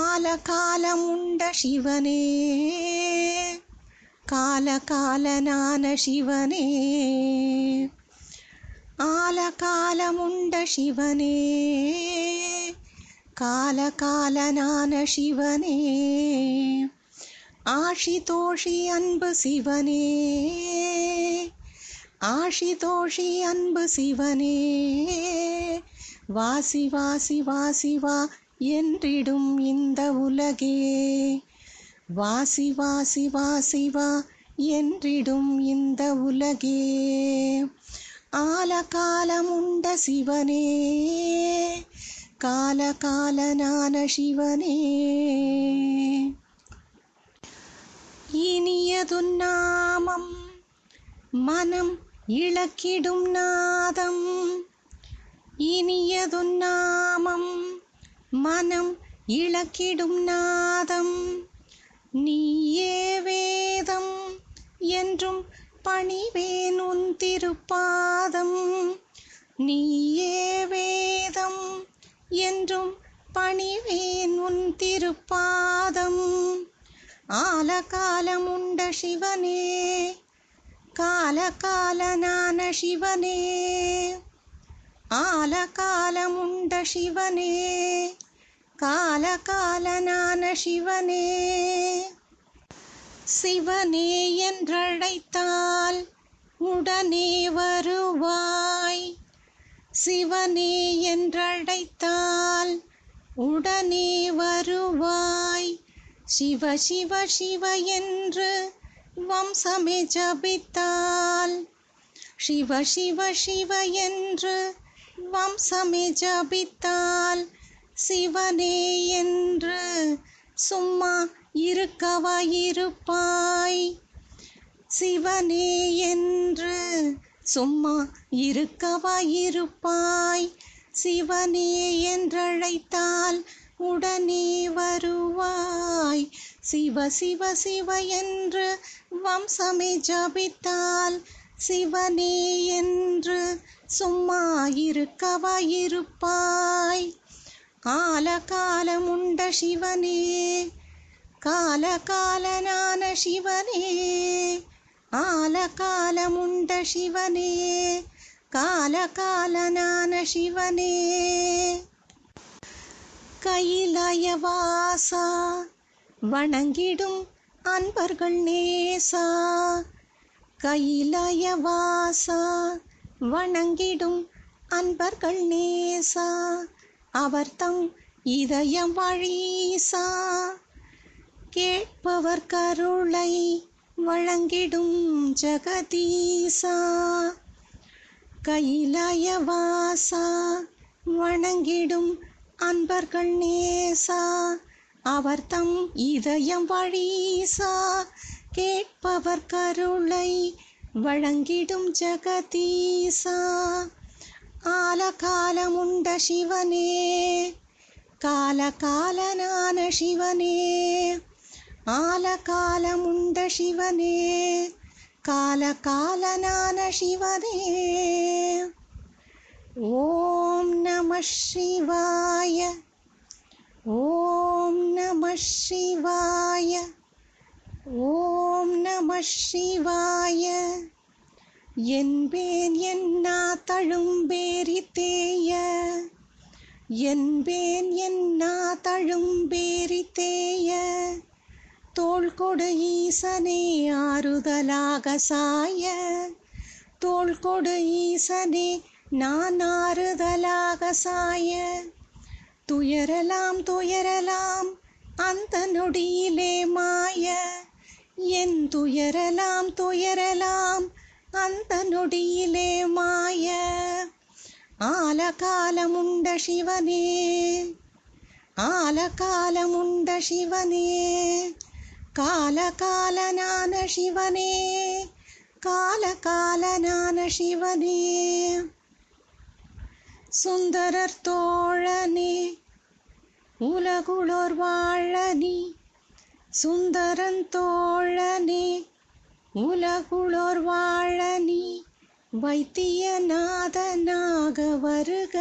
ആലകാലമുണ്ട ശിവനേ കാലകാലനാന ശിവനേ ആലകാലമുണ്ട ശിവനേ കാലകാലനാന ശിവനേ ആഷിതോഷി അൻപ് ശിവനേ ആഷിതോഷി അൻപ് ശിവനേ വാസി വാസി വാസി വാ என்றிடும் இந்த உலகே வாசி வாசி வாசி வா என்றிடும் இந்த உலகே ஆலகாலமுண்ட சிவனே கால காலகாலனான சிவனே இனியது நாமம் மனம் இழக்கிடும் நாதம் இனியது நாமம் மனம் இழக்கிடும் நாதம் நீயே வேதம் என்றும் பணிவேன் உன் திருப்பாதம் நீயே வேதம் என்றும் பணிவேன் உன் திருப்பாதம் ஆலகாலமுண்ட சிவனே காலகாலனான சிவனே ஆலகாலமுண்ட சிவனே கால காலகாலனான சிவனே சிவனே என்றழைத்தால் உடனே வருவாய் சிவனே என்றழைத்தால் உடனே வருவாய் சிவ சிவ சிவ என்று வம்சமே ஜபித்தால் சிவ சிவ சிவ என்று வம்சமே ஜபித்தால் சிவனே என்று சும்மா இருக்கவா இருப்பாய் சிவனே என்று சும்மா இருக்கவா இருப்பாய் சிவனே என்றழைத்தால் உடனே வருவாய் சிவ சிவ சிவ என்று வம்சமே ஜபித்தால் சிவனே என்று சும்மா இருக்கவா இருப்பாய் காலகாலமுண்ட சிவனே காலகாலனான சிவனே ஆலகாலமுண்ட சிவனே காலகாலனான சிவனே கையிலயவாசா வணங்கிடும் அன்பர்கள் நேசா கையிலயவாசா வணங்கிடும் அன்பர்கள் நேசா அவர் தம் இதயம் வழிசா கேட்பவர் கருளை வழங்கிடும் ஜெகதீசா கையிலயவாசா வணங்கிடும் அன்பர்கள் நேசா அவர் தம் இதயம் வழிசா கேட்பவர் கருளை வழங்கிடும் ஜகதீசா आलकालमुण्डशिवने कालकालनान शिवने आलकालमुण्ड शिवने कालकालनान शिवने ॐ नमः शिवाय ॐ नमः शिवाय ॐ नमः शिवाय என்பேன் என்னா தேய என்பேன் என்னா தேய தோல் கொடு ஈசனே ஆறுதலாக சாய தோல் கொடு ஈசனே நான் ஆறுதலாக சாய துயரலாம் துயரலாம் அந்த நொடியிலே மாய என் துயரலாம் துயரலாம் அந்த நொடியிலே மாய ஆலகாலமுண்ட சிவனே ஆலகாலமுண்ட சிவனே காலகாலனான சிவனே காலகாலனான சிவனே சுந்தரர் தோழனே உலகுளோர் வாழனி சுந்தரன் தோழனே உலகுளோர் வாழ நீ வைத்தியநாதனாக வருக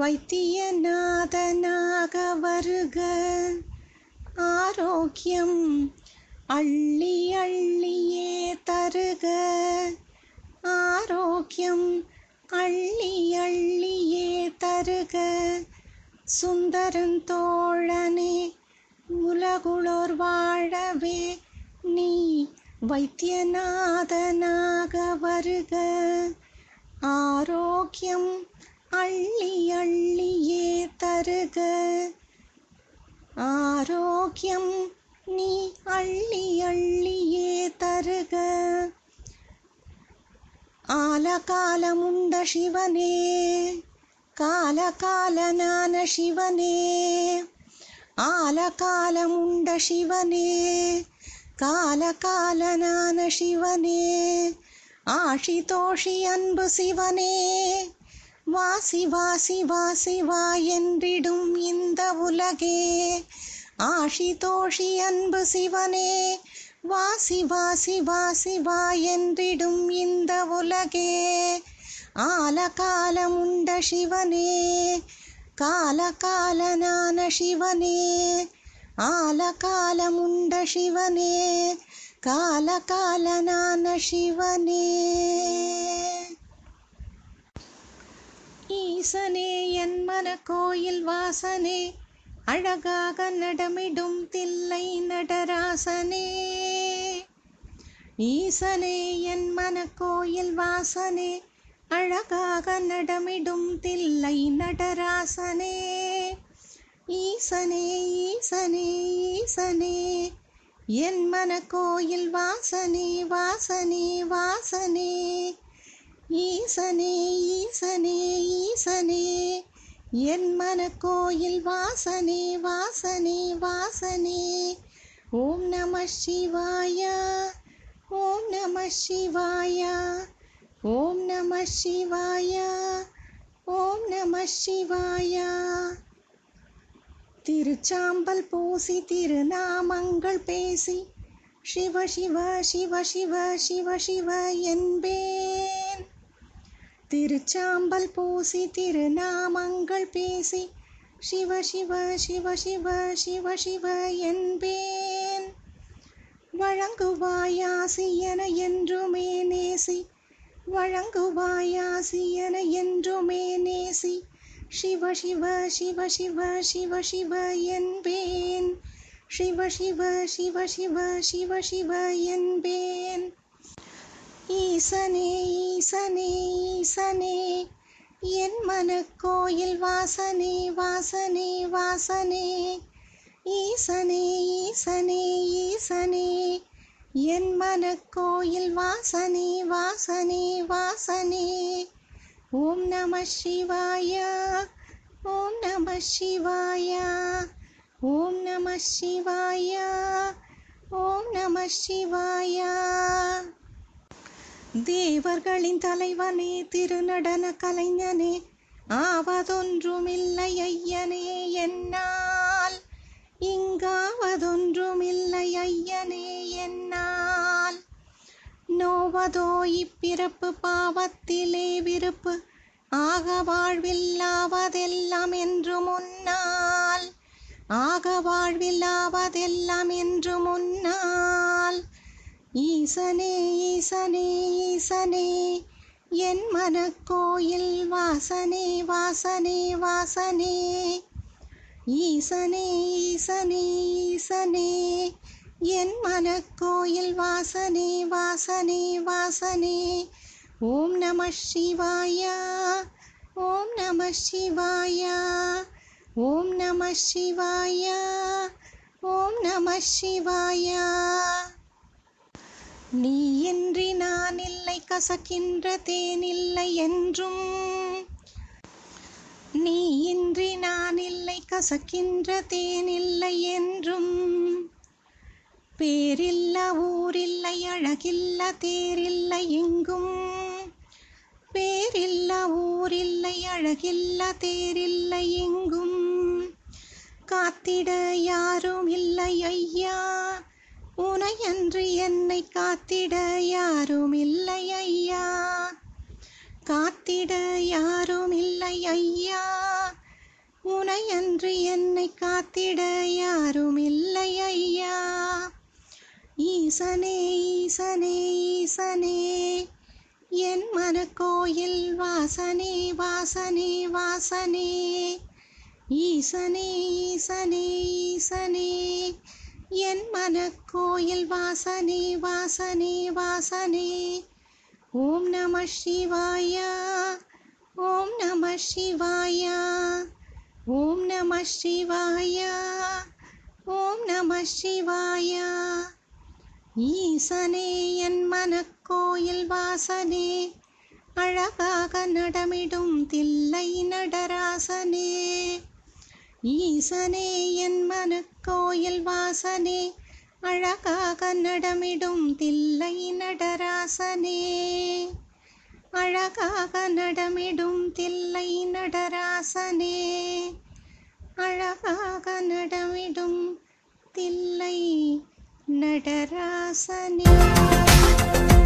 வைத்தியநாதனாக வருக ஆரோக்கியம் அள்ளி அள்ளியே தருக ஆரோக்கியம் அள்ளி அள்ளியே தருக சுந்தரன் தோழனே உலகுளோர் வாழவே நீ வைத்தியநாதனாக வருக ஆரோக்கியம் அள்ளி அள்ளியே தருக ஆரோக்கியம் நீ அள்ளி அள்ளியே தருக ஆலகாலமுண்ட சிவனே காலகாலனான சிவனே ஆலகாலமுண்ட சிவனே கால கால நான சிவனே ஆஷி தோஷி அன்பு சிவனே வாசி வாசி வாசி வா என்றிடும் இந்த உலகே ஆஷி தோஷி அன்பு சிவனே வாசி வாசி வாசி வா என்றிடும் இந்த உலகே ஆல காலம் உண்ட சிவனே கால கால நான சிவனே ஆலகாலமுண்ட சிவனே காலகாலனான சிவனே ஈசனே என் மன கோயில் வாசனே அழகாக நடமிடும் தில்லை நடராசனே ஈசனே என் மன கோயில் வாசனே அழகாக நடமிடும் தில்லை நடராசனே ஈசனே ஈசனே ஈசனே என் மன கோயில் வாசனே வாசனே வாசனே ஈசனே ஈசனே ஈசனே என் மன கோயில் வாசனே வாசனே வாசனே ஓம் நம சிவாய ஓம் நம சிவாய ஓம் நம சிவாய ஓம் நம சிவாயா திருச்சாம்பல் பூசி திருநாமங்கள் பேசி சிவ சிவ சிவ சிவ சிவ சிவ என்பேன் திருச்சாம்பல் பூசி திருநாமங்கள் பேசி சிவ சிவ சிவ சிவ சிவ சிவ என்பேன் வழங்குவாயாசியன என்றுமே நேசி வழங்குவாயாசியன என்றுமே நேசி சிவ சிவ சிவ சிவ சிவ சிவ என்பேன் சிவ சிவ சிவ சிவ சிவ சிவ என்பேன் ஈசனே ஈசனே ஈசனே என் மனக்கோயில் வாசனே வாசனே வாசனே ஈசனே ஈசனே ஈசனே என் மனக்கோயில் வாசனே வாசனே வாசனே ஓம் நம சிவாயா ஓம் நம சிவாயா ஓம் நம சிவாயா ஓம் நம சிவாயா தேவர்களின் தலைவனே திருநடன கலைஞனே ஆவதொன்றுமில்லை ஐயனே என்னால் இங்காவதொன்றுமில்லை ஐயனே என்னால் நோவதோ இப்பிறப்பு பாவத்திலே விருப்பு ஆக வாழ்வில்லாவதெல்லாம் என்று முன்னால் ஆக வாழ்வில்லாவதெல்லாம் என்று முன்னால் ஈசனே ஈசனே ஈசனே என் மனக்கோயில் வாசனே வாசனே வாசனே ஈசனே ஈசனே ஈசனே என் மனக்கோயில் வாசனே வாசனே வாசனே ஓம் நம சிவாயா ஓம் நம சிவாயா ஓம் நம சிவாயா ஓம் நம சிவாயா நீ இன்றி நான் இல்லை கசக்கின்ற தேனில்லை என்றும் நீ இன்றி நான் இல்லை கசக்கின்ற தேனில்லை என்றும் பேரில்ல ஊரில்லை அழகில்ல தேரில்ல எங்கும் பேரில்ல ஊரில்லை அழகில்ல தேரில்ல எங்கும் காத்திட யாரும் இல்லை ஐயா உனையன்று என்னை காத்திட யாரும் இல்லை ஐயா காத்திட யாரும் இல்லை ஐயா உனையன்று என்னை காத்திட யாரும் இல்லை ஐயா ஈசனே ஈசனே ஈசனே என் மனக்கோயில் வாசனே வாசனே வாசனே ஈசனே ஈசனே ஈசனே என் மனக்கோயில் வாசனே வாசனே வாசனே ஓம் நம சிவாய ஓம் நம சிவாய ஓம் நம சிவாய ஓம் நம சிவாயா ஈசனே என் மனக்கோயில் வாசனே அழகாக நடமிடும் தில்லை நடராசனே ஈசனே என் மனக்கோயில் வாசனே அழகாக நடமிடும் தில்லை நடராசனே அழகாக நடமிடும் தில்லை நடராசனே அழகாக நடமிடும் தில்லை नडराशनि